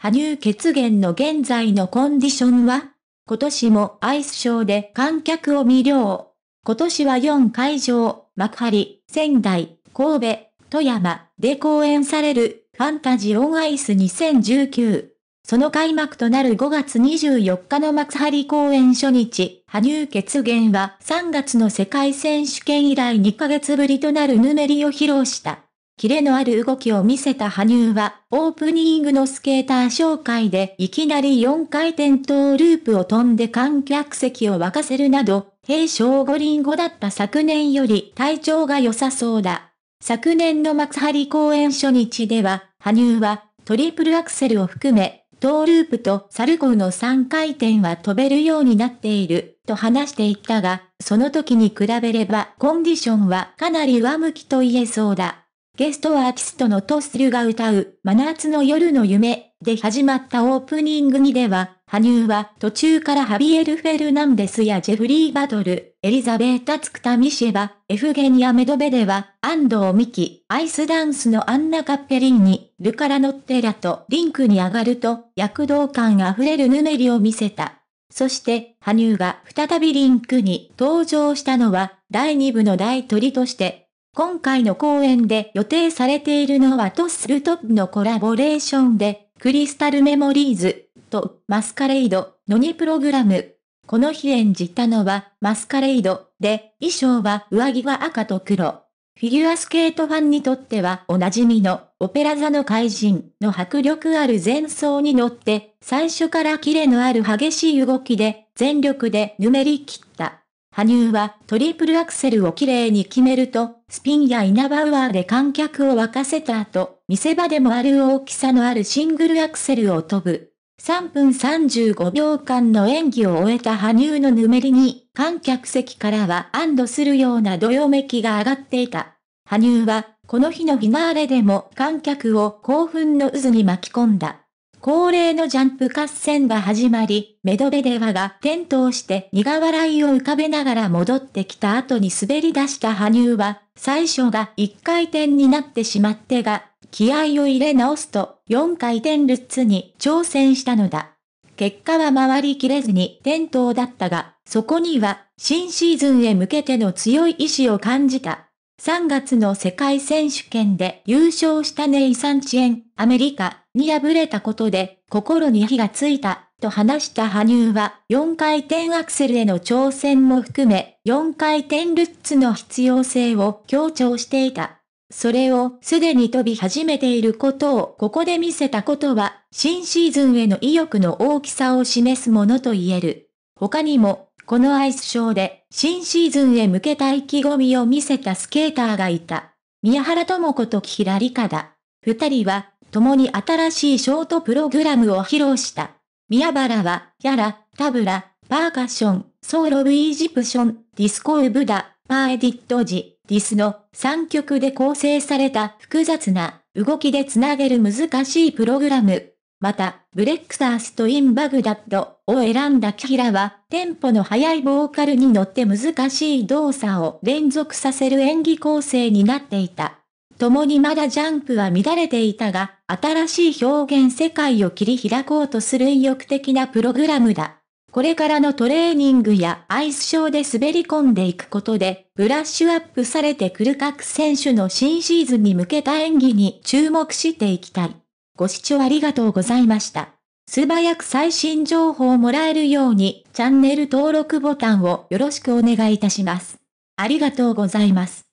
羽生結弦の現在のコンディションは今年もアイスショーで観客を魅了。今年は4会場、幕張、仙台、神戸、富山で公演されるファンタジーオンアイス2019。その開幕となる5月24日の幕張公演初日、羽生結弦は3月の世界選手権以来2ヶ月ぶりとなるぬめりを披露した。キレのある動きを見せた羽生は、オープニングのスケーター紹介でいきなり4回転トーループを飛んで観客席を沸かせるなど、平昌五輪後だった昨年より体調が良さそうだ。昨年の幕張公演初日では、羽生はトリプルアクセルを含め、トーループとサルコウの3回転は飛べるようになっている、と話していったが、その時に比べればコンディションはかなり上向きと言えそうだ。ゲストアーティストのトスリュが歌う真夏の夜の夢で始まったオープニングにでは、羽生は途中からハビエル・フェルナンデスやジェフリー・バトル、エリザベータ・ツクタ・ミシェバ、エフゲニア・メドベデは、安藤美希、アイスダンスのアンナ・カッペリーニ、ルカラ・ノッテラとリンクに上がると、躍動感あふれるヌメリを見せた。そして、羽生が再びリンクに登場したのは、第2部の大鳥として、今回の公演で予定されているのはとするプのコラボレーションで、クリスタルメモリーズとマスカレイドの2プログラム。この日演じたのはマスカレイドで、衣装は上着は赤と黒。フィギュアスケートファンにとってはおなじみのオペラ座の怪人の迫力ある前奏に乗って最初からキレのある激しい動きで全力でぬめり切った。羽生はトリプルアクセルをきれいに決めるとスピンやイナバウアーで観客を沸かせた後、見せ場でもある大きさのあるシングルアクセルを飛ぶ。3分35秒間の演技を終えた羽生のぬめりに、観客席からは安堵するようなどよめきが上がっていた。羽生は、この日のフィナーレでも観客を興奮の渦に巻き込んだ。恒例のジャンプ合戦が始まり、メドベデワが転倒して苦笑いを浮かべながら戻ってきた後に滑り出した羽生は、最初が1回転になってしまってが、気合を入れ直すと4回転ルッツに挑戦したのだ。結果は回りきれずに転倒だったが、そこには新シーズンへ向けての強い意志を感じた。3月の世界選手権で優勝したネイサンチエン、アメリカに敗れたことで心に火がついた。と話した羽生は、4回転アクセルへの挑戦も含め、4回転ルッツの必要性を強調していた。それをすでに飛び始めていることをここで見せたことは、新シーズンへの意欲の大きさを示すものと言える。他にも、このアイスショーで、新シーズンへ向けた意気込みを見せたスケーターがいた。宮原智子と木平理香だ。二人は、共に新しいショートプログラムを披露した。宮原は、やら、タブラ、パーカッション、ソーロブイジプション、ディスコウブダ、パーエディットジ、ディスの3曲で構成された複雑な動きでつなげる難しいプログラム。また、ブレックサースとインバグダッドを選んだキヒラは、テンポの速いボーカルに乗って難しい動作を連続させる演技構成になっていた。共にまだジャンプは乱れていたが、新しい表現世界を切り開こうとする意欲的なプログラムだ。これからのトレーニングやアイスショーで滑り込んでいくことで、ブラッシュアップされてくる各選手の新シーズンに向けた演技に注目していきたい。ご視聴ありがとうございました。素早く最新情報をもらえるように、チャンネル登録ボタンをよろしくお願いいたします。ありがとうございます。